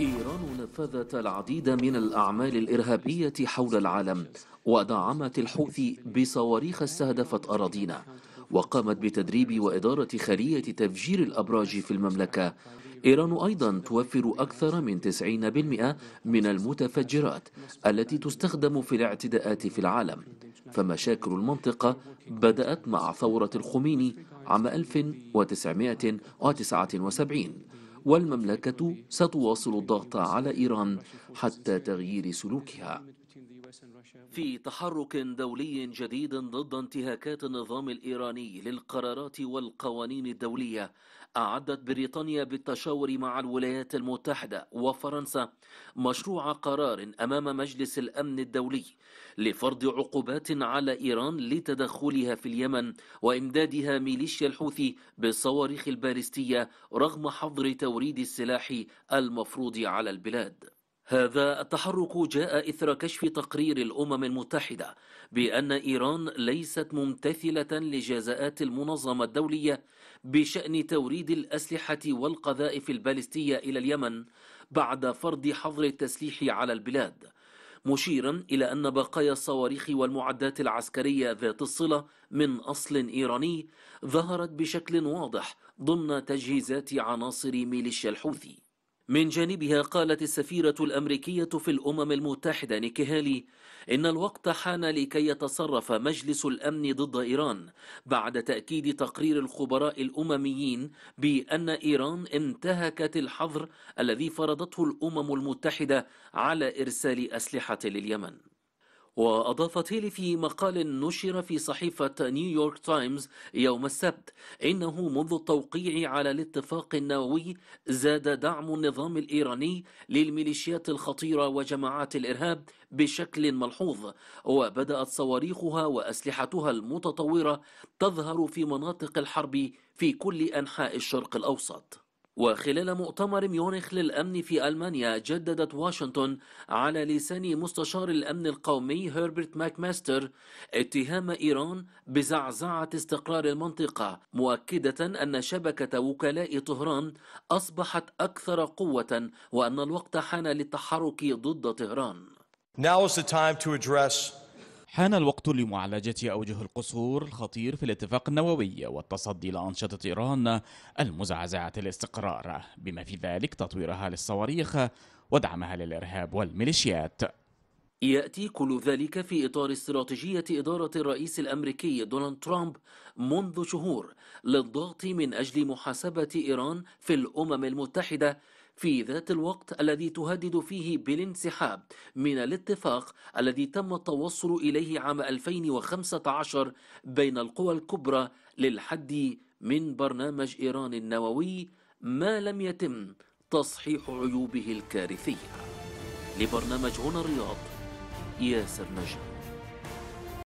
إيران نفذت العديد من الأعمال الإرهابية حول العالم ودعمت الحوثي بصواريخ استهدفت أراضينا وقامت بتدريب وإدارة خلية تفجير الأبراج في المملكة إيران أيضا توفر أكثر من 90% من المتفجرات التي تستخدم في الاعتداءات في العالم فمشاكل المنطقة بدأت مع ثورة الخميني عام 1979 والمملكة ستواصل الضغط على إيران حتى تغيير سلوكها في تحرك دولي جديد ضد انتهاكات النظام الإيراني للقرارات والقوانين الدولية أعدت بريطانيا بالتشاور مع الولايات المتحدة وفرنسا مشروع قرار أمام مجلس الأمن الدولي لفرض عقوبات على إيران لتدخلها في اليمن وإمدادها ميليشيا الحوثي بالصواريخ البالستية رغم حظر توريد السلاح المفروض على البلاد هذا التحرك جاء إثر كشف تقرير الأمم المتحدة بأن إيران ليست ممتثلة لجزاءات المنظمة الدولية بشأن توريد الأسلحة والقذائف البالستية إلى اليمن بعد فرض حظر التسليح على البلاد مشيرا إلى أن بقايا الصواريخ والمعدات العسكرية ذات الصلة من أصل إيراني ظهرت بشكل واضح ضمن تجهيزات عناصر ميليشيا الحوثي من جانبها قالت السفيرة الأمريكية في الأمم المتحدة نيكي هالي إن الوقت حان لكي يتصرف مجلس الأمن ضد إيران بعد تأكيد تقرير الخبراء الأمميين بأن إيران انتهكت الحظر الذي فرضته الأمم المتحدة على إرسال أسلحة لليمن واضافت هيلي في مقال نشر في صحيفة نيويورك تايمز يوم السبت إنه منذ التوقيع على الاتفاق النووي زاد دعم النظام الإيراني للميليشيات الخطيرة وجماعات الإرهاب بشكل ملحوظ وبدأت صواريخها وأسلحتها المتطورة تظهر في مناطق الحرب في كل أنحاء الشرق الأوسط وخلال مؤتمر ميونخ للأمن في ألمانيا جددت واشنطن على لسان مستشار الأمن القومي هربرت ماكماستر اتهام إيران بزعزعة استقرار المنطقة مؤكدة أن شبكة وكلاء طهران أصبحت أكثر قوة وأن الوقت حان للتحرك ضد طهران Now is the time to address حان الوقت لمعالجة أوجه القصور الخطير في الاتفاق النووي والتصدي لأنشطة إيران المزعزعة الاستقرار بما في ذلك تطويرها للصواريخ ودعمها للإرهاب والميليشيات يأتي كل ذلك في إطار استراتيجية إدارة الرئيس الأمريكي دونالد ترامب منذ شهور للضغط من أجل محاسبة إيران في الأمم المتحدة في ذات الوقت الذي تهدد فيه بالانسحاب من الاتفاق الذي تم التوصل إليه عام 2015 بين القوى الكبرى للحد من برنامج إيران النووي ما لم يتم تصحيح عيوبه الكارثية لبرنامج هنا الرياض ياسر نجم